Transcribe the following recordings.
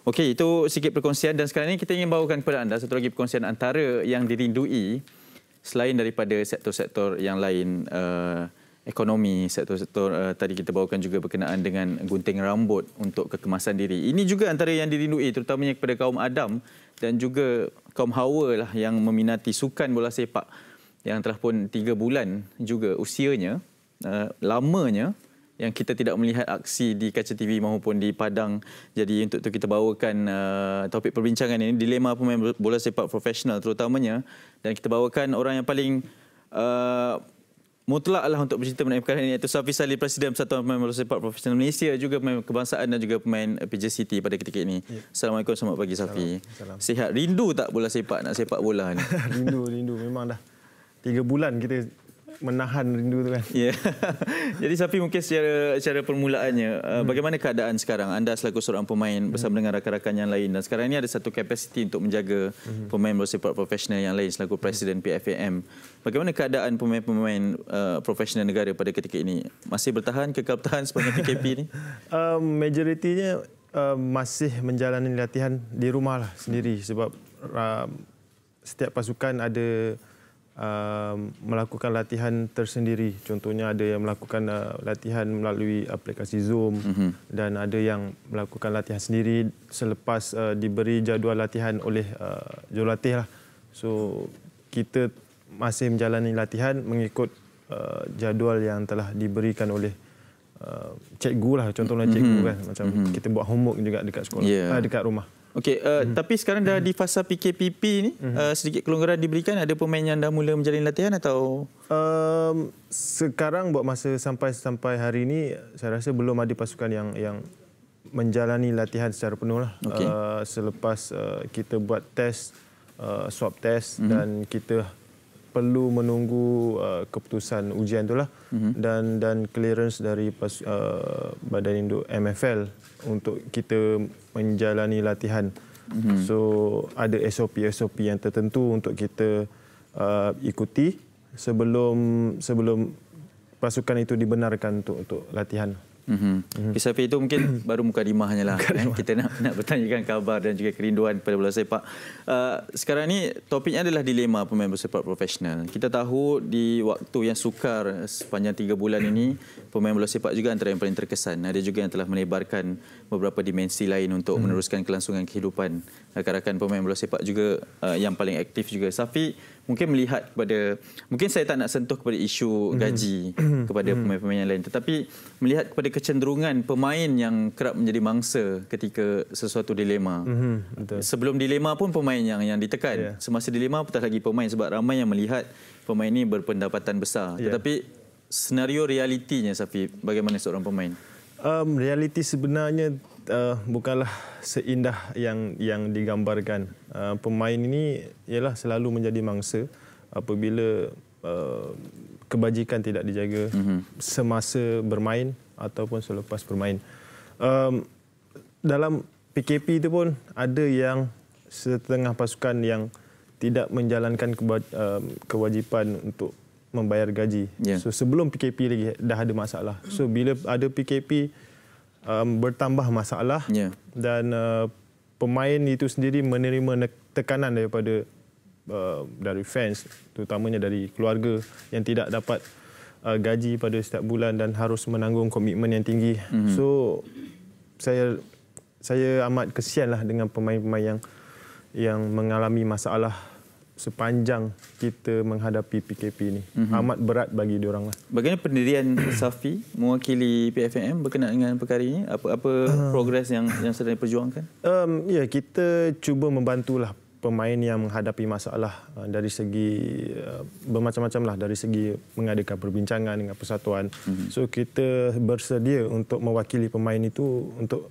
Okey, itu sikit perkongsian dan sekarang ini kita ingin bawakan kepada anda satu lagi perkongsian antara yang dirindui selain daripada sektor-sektor yang lain uh, ekonomi, sektor-sektor uh, tadi kita bawakan juga berkenaan dengan gunting rambut untuk kekemasan diri. Ini juga antara yang dirindui terutamanya kepada kaum Adam dan juga kaum Hawa lah yang meminati sukan bola sepak yang telah pun tiga bulan juga usianya, uh, lamanya yang kita tidak melihat aksi di kaca TV maupun di padang. Jadi untuk itu kita bawakan uh, topik perbincangan ini dilema pemain bola sepak profesional terutamanya dan kita bawakan orang yang paling uh, mutlak lah untuk bercerita mengenai perkara ini iaitu Safi Salih Presiden Persatuan Pemain Bola Sepak Profesional Malaysia juga pemain kebangsaan dan juga pemain PJ City pada ketika ini. Ya. Assalamualaikum selamat pagi Safi. Salam. Sihat rindu tak bola sepak nak sepak bola ni? rindu rindu memang dah. Tiga bulan kita menahan rindu tu kan. Ya. Yeah. Jadi Safi mungkin secara secara permulaannya uh, hmm. bagaimana keadaan sekarang anda selaku seorang pemain hmm. bersama hmm. dengan rakan-rakan yang lain dan sekarang ini ada satu kapasiti untuk menjaga hmm. pemain bersifat profesional yang lain selaku presiden hmm. PFAM. Bagaimana keadaan pemain-pemain uh, profesional negara pada ketika ini? Masih bertahan kekal bertahan sepanjang PKP ini? Um, majoritinya um, masih menjalani latihan di rumah lah sendiri sebab um, setiap pasukan ada Um, melakukan latihan tersendiri. Contohnya ada yang melakukan uh, latihan melalui aplikasi Zoom mm-hmm. dan ada yang melakukan latihan sendiri selepas uh, diberi jadual latihan oleh uh, jurulatih lah. So kita masih menjalani latihan mengikut uh, jadual yang telah diberikan oleh uh, cikgu lah. Contohnya mhm. cikgu mm-hmm. kan mhm. macam mm-hmm. kita buat homework juga dekat sekolah, yeah. uh, dekat rumah. Okey, uh, hmm. tapi sekarang dah hmm. di fasa PKPP ni, hmm. uh, sedikit kelonggaran diberikan. Ada pemain yang dah mula menjalin latihan atau? Um, sekarang buat masa sampai sampai hari ini, saya rasa belum ada pasukan yang yang menjalani latihan secara penuh lah. Okay. Uh, selepas uh, kita buat test, uh, swab test hmm. dan kita perlu menunggu uh, keputusan ujian itulah mm-hmm. dan dan clearance dari pas, uh, badan induk MFL untuk kita menjalani latihan. Mm-hmm. So ada SOP SOP yang tertentu untuk kita uh, ikuti sebelum sebelum pasukan itu dibenarkan untuk untuk latihan mm mm-hmm. mm-hmm. itu mungkin baru muka dimahnya lah. Eh. Kita nak nak bertanyakan kabar dan juga kerinduan kepada bola sepak. Uh, sekarang ini topiknya adalah dilema pemain bola sepak profesional. Kita tahu di waktu yang sukar sepanjang tiga bulan ini, pemain bola sepak juga antara yang paling terkesan. Ada juga yang telah menebarkan beberapa dimensi lain untuk hmm. meneruskan kelangsungan kehidupan. Rakan-rakan pemain bola sepak juga uh, yang paling aktif juga. Safi, mungkin melihat kepada mungkin saya tak nak sentuh kepada isu hmm. gaji mm. kepada hmm. pemain-pemain yang lain tetapi melihat kepada kecenderungan pemain yang kerap menjadi mangsa ketika sesuatu dilema. Mm-hmm. Sebelum dilema pun pemain yang yang ditekan. Yeah. Semasa dilema apatah lagi pemain sebab ramai yang melihat pemain ini berpendapatan besar. Yeah. Tetapi senario realitinya Safi bagaimana seorang pemain? Um, realiti sebenarnya uh, bukanlah seindah yang yang digambarkan. Uh, pemain ini ialah selalu menjadi mangsa apabila uh, kebajikan tidak dijaga mm-hmm. semasa bermain ataupun selepas bermain. Um, dalam PKP itu pun ada yang setengah pasukan yang tidak menjalankan um, kewajipan untuk membayar gaji. Yeah. So sebelum PKP lagi dah ada masalah. So bila ada PKP um, bertambah masalah yeah. dan uh, pemain itu sendiri menerima tekanan daripada uh, dari fans terutamanya dari keluarga yang tidak dapat uh, gaji pada setiap bulan dan harus menanggung komitmen yang tinggi. Mm-hmm. So saya saya amat kesianlah dengan pemain-pemain yang yang mengalami masalah sepanjang kita menghadapi PKP ini. Mm-hmm. Amat berat bagi diorang. Lah. Bagaimana pendirian Safi mewakili PFM berkenaan dengan perkara ini? Apa, apa ah. progres yang, yang sedang diperjuangkan? Um, ya, yeah, kita cuba membantulah pemain yang menghadapi masalah uh, dari segi uh, bermacam-macam lah dari segi mengadakan perbincangan dengan persatuan. Mm-hmm. So kita bersedia untuk mewakili pemain itu untuk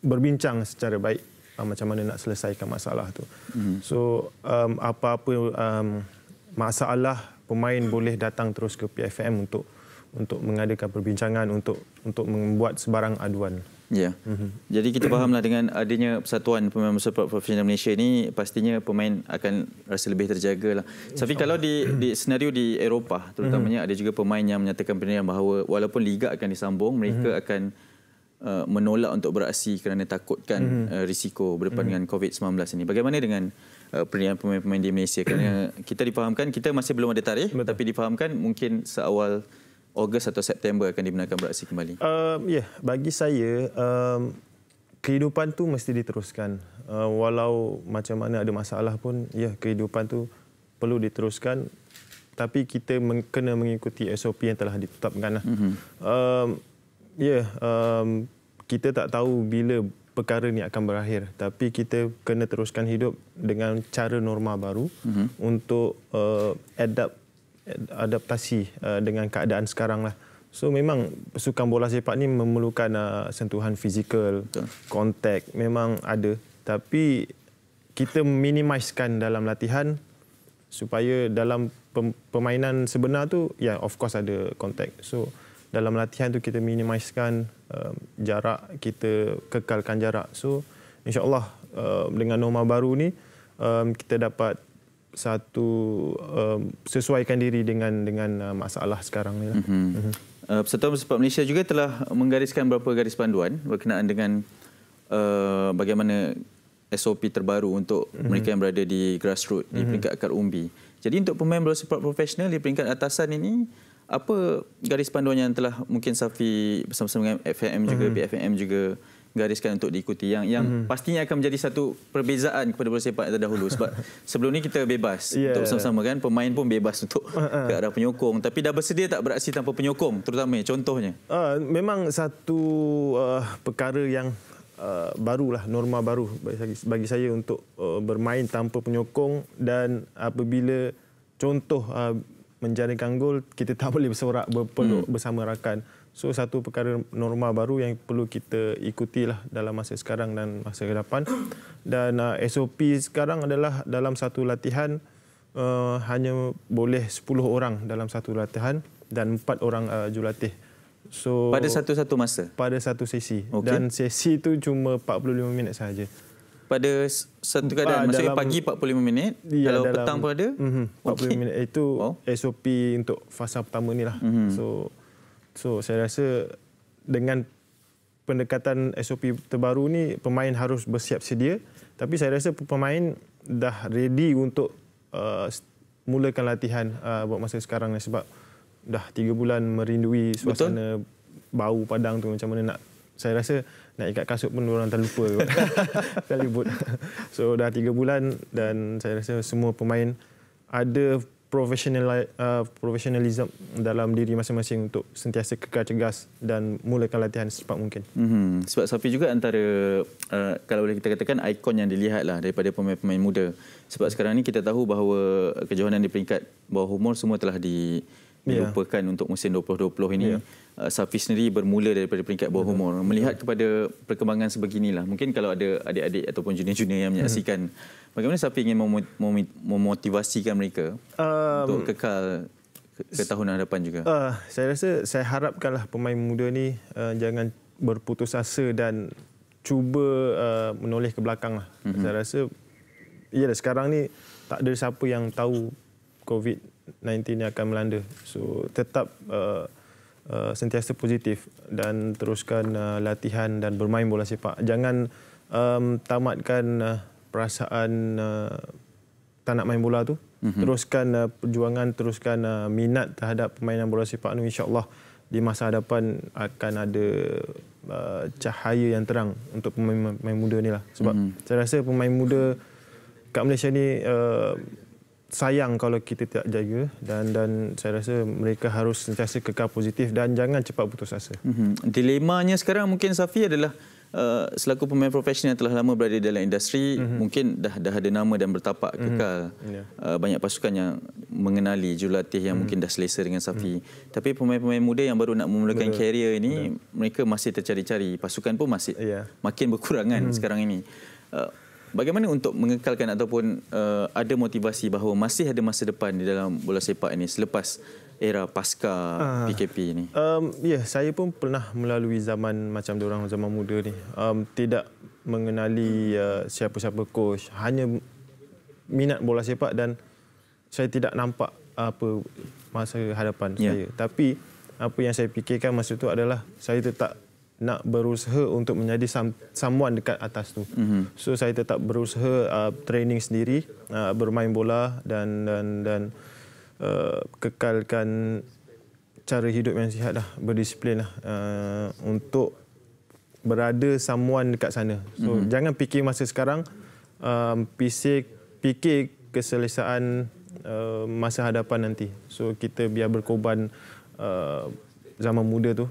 berbincang secara baik uh, macam mana nak selesaikan masalah tu. Mm. So um, apa-apa um, masalah pemain boleh datang terus ke PFM untuk untuk mengadakan perbincangan untuk untuk membuat sebarang aduan. Ya. Yeah. Mm-hmm. Jadi kita fahamlah dengan adanya persatuan pemain bersepak profesional Malaysia ini pastinya pemain akan rasa lebih terjaga lah. Tapi kalau di di senario di Eropah mhm. terutamanya mm-hmm. ada juga pemain yang menyatakan pendirian bahawa walaupun liga akan disambung mereka mm-hmm. akan Uh, menolak untuk beraksi kerana takutkan mm-hmm. risiko berdepan mm-hmm. dengan COVID-19 ini. Bagaimana dengan uh, perniagaan pemain-pemain di Malaysia? Kerana mhm. kita difahamkan, kita masih belum ada tarikh Betul. tapi difahamkan mungkin seawal Ogos atau September akan dibenarkan beraksi kembali. Uh, ya, yeah. bagi saya um, kehidupan tu mesti diteruskan. Uh, walau macam mana ada masalah pun, ya yeah, kehidupan tu perlu diteruskan tapi kita kena mengikuti SOP yang telah ditetapkan. Mm-hmm. Um, Ya, um, kita tak tahu bila perkara ni akan berakhir tapi kita kena teruskan hidup dengan cara norma baru mm-hmm. untuk uh, adapt adaptasi uh, dengan keadaan sekarang lah. So memang sukan bola sepak ni memerlukan uh, sentuhan fizikal, kontak memang ada tapi kita minimiskan dalam latihan supaya dalam pem- permainan sebenar tu ya yeah, of course ada kontak. So dalam latihan tu kita minimiskan um, jarak kita kekalkan jarak so insyaallah um, dengan norma baru ni um, kita dapat satu um, sesuaikan diri dengan dengan uh, masalah sekarang ni lah. mm Mm-hmm. Uh, Persatuan Malaysia juga telah menggariskan beberapa garis panduan berkenaan dengan uh, bagaimana SOP terbaru untuk mm-hmm. mereka yang berada di grassroots mm-hmm. di mhm. peringkat akar umbi. Jadi untuk pemain bola sepak profesional di peringkat atasan ini apa garis panduan yang telah mungkin Safi bersama-sama dengan FAM juga BFM mhm. juga gariskan untuk diikuti yang yang mm. pastinya akan menjadi satu perbezaan kepada bola sepak terdahulu sebab sebelum ni kita bebas yeah. untuk ya. bersama-sama kan pemain pun bebas untuk uh-huh. ke penyokong tapi dah bersedia tak beraksi tanpa penyokong terutamanya contohnya uh, memang satu uh, perkara yang Uh, barulah norma baru bagi, bagi saya untuk uh, bermain tanpa penyokong dan apabila contoh uh, menjaringkan gol kita tak boleh bersorak berpeluk hmm. bersama rakan so satu perkara norma baru yang perlu kita ikutilah dalam masa sekarang dan masa ke depan dan uh, SOP sekarang adalah dalam satu latihan uh, hanya boleh 10 orang dalam satu latihan dan 4 orang uh, jurulatih so pada satu-satu masa pada satu sesi okay. dan sesi itu cuma 45 minit saja pada satu keadaan ah, maksudnya pagi 45 minit ya, kalau dalam, petang pun ada mm-hmm, 45 okay. minit itu wow. SOP untuk fasa pertama ni lah mm-hmm. so so saya rasa dengan pendekatan SOP terbaru ni pemain harus bersiap sedia tapi saya rasa pemain dah ready untuk uh, mulakan latihan uh, buat masa sekarang ni sebab dah 3 bulan merindui suasana Betul. bau padang tu macam mana nak saya rasa nak ikat kasut pun orang lupa. sekali boot so dah 3 bulan dan saya rasa semua pemain ada professional uh, professionalism dalam diri masing-masing untuk sentiasa kekal cegas dan mulakan latihan secepat mungkin. Mm-hmm. Sebab Safi juga antara uh, kalau boleh kita katakan ikon yang dilihatlah daripada pemain-pemain muda. Sebab sekarang ni kita tahu bahawa kejohanan di peringkat bawah umur semua telah di dilupakan ya. yeah. untuk musim 2020 ini. Yeah. Uh, Safi sendiri bermula daripada peringkat bawah ya. umur. Melihat kepada perkembangan sebeginilah, mungkin kalau ada adik-adik ataupun junior-junior yang hmm. menyaksikan, bagaimana Safi ingin memotivasikan mereka um, untuk kekal ke tahun hadapan juga. Uh, saya rasa saya harapkanlah pemain muda ini uh, jangan berputus asa dan cuba uh, menoleh ke belakang lah. mm Saya rasa ya sekarang ni tak ada siapa yang tahu COVID ini akan melanda. So tetap uh, uh, sentiasa positif dan teruskan uh, latihan dan bermain bola sepak. Jangan um, tamatkan uh, perasaan uh, tak nak main bola tu. Mm-hmm. Teruskan uh, perjuangan, teruskan uh, minat terhadap permainan bola sepak ini insyaallah di masa hadapan akan ada uh, cahaya yang terang untuk pemain muda ni lah sebab mm-hmm. saya rasa pemain muda kat Malaysia ni uh, sayang kalau kita tidak jaga dan dan saya rasa mereka harus sentiasa kekal positif dan jangan cepat putus asa. Mm-hmm. Dilemanya sekarang mungkin Safi adalah Uh, selaku pemain profesional yang telah lama berada dalam industri mm-hmm. mungkin dah dah ada nama dan bertapak mm-hmm. kekal yeah. Ya. uh, banyak pasukan yang mengenali jurulatih yang mm-hmm. mungkin dah selesa dengan Safi mm-hmm. tapi pemain-pemain muda yang baru nak memulakan kerjaya ini Betul. mereka masih tercari-cari pasukan pun masih yeah. makin berkurangan mm-hmm. sekarang ini uh, Bagaimana untuk mengekalkan ataupun uh, ada motivasi bahawa masih ada masa depan di dalam bola sepak ini selepas era pasca uh, ah. PKP ini? Um, ya, yeah, saya pun pernah melalui zaman macam orang zaman muda ni. Um, tidak mengenali uh, siapa-siapa coach, hanya minat bola sepak dan saya tidak nampak apa masa hadapan yeah. saya. Tapi apa yang saya fikirkan masa itu adalah saya tetap nak berusaha untuk menjadi some, someone dekat atas tu. Mm-hmm. So saya tetap berusaha uh, training sendiri, uh, bermain bola dan dan dan uh, kekalkan cara hidup yang sihat lah, berdisiplin lah uh, untuk berada someone dekat sana. So mm-hmm. jangan fikir masa sekarang um, fikir, fikir keselesaan uh, masa hadapan nanti. So kita biar berkorban uh, zaman muda tu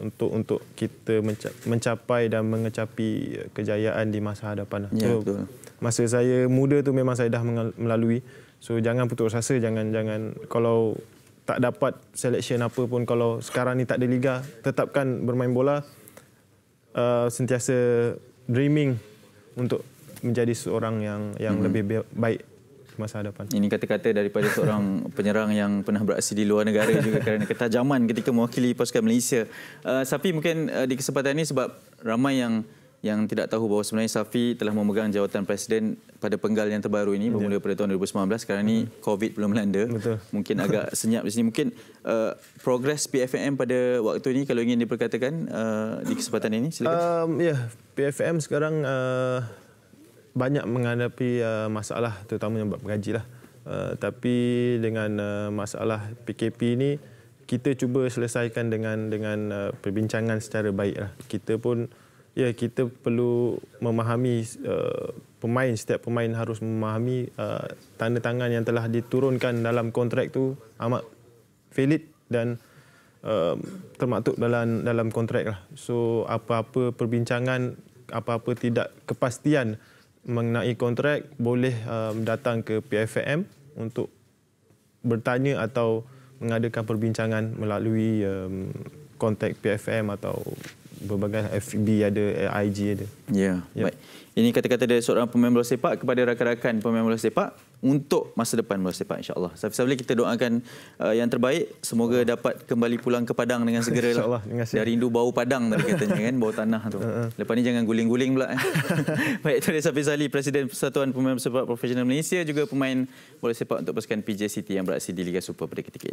untuk untuk kita mencapai dan mengecapi kejayaan di masa hadapan. Lah. Ya, so, betul. Masa saya muda tu memang saya dah melalui. So jangan putus asa, jangan jangan kalau tak dapat selection apa pun kalau sekarang ni tak ada liga, tetapkan bermain bola. Uh, sentiasa dreaming untuk menjadi seorang yang yang hmm. lebih baik di masa hadapan. Ini kata-kata daripada seorang penyerang yang pernah beraksi di luar negara juga kerana ketajaman ketika mewakili pasukan Malaysia. Uh, Safi mungkin uh, di kesempatan ini sebab ramai yang yang tidak tahu bahawa sebenarnya Safi telah memegang jawatan presiden pada penggal yang terbaru ini bermula ya. pada tahun 2019 kerana ini mm-hmm. COVID belum melanda. Betul. Mungkin agak senyap di sini. Mungkin uh, progres PFM pada waktu ini kalau ingin diperkatakan uh, di kesempatan ini silakan. Um, ya, yeah. PFM sekarang uh, banyak menghadapi uh, masalah terutamanya buat pengaji lah. Uh, tapi dengan uh, masalah PKP ini kita cuba selesaikan dengan dengan uh, perbincangan secara baik lah. Kita pun ya kita perlu memahami uh, pemain setiap pemain harus memahami uh, tanda tangan yang telah diturunkan dalam kontrak tu amat valid dan uh, termaktub dalam dalam kontrak lah. So apa-apa perbincangan apa-apa tidak kepastian mengenai kontrak boleh um, datang ke PFM untuk bertanya atau mengadakan perbincangan melalui um, kontak PFM atau berbagai FB ada IG ada. Ya. ya. Baik. Ini kata-kata dari seorang pemain bola sepak kepada rakan-rakan pemain bola sepak untuk masa depan bola sepak insya-Allah. Sambil-sambil kita doakan uh, yang terbaik semoga oh. dapat kembali pulang ke padang dengan segera. Lah. Insya-Allah. Dah rindu bau padang tadi katanya kan, bau tanah tu. Uh-huh. Lepas ni jangan guling-guling pula. Eh. Baik, itu dari Safi Zali, Presiden Persatuan Pemain Bola Sepak Profesional Malaysia juga pemain bola sepak untuk pasukan PJ City yang beraksi di Liga Super pada ketika ini.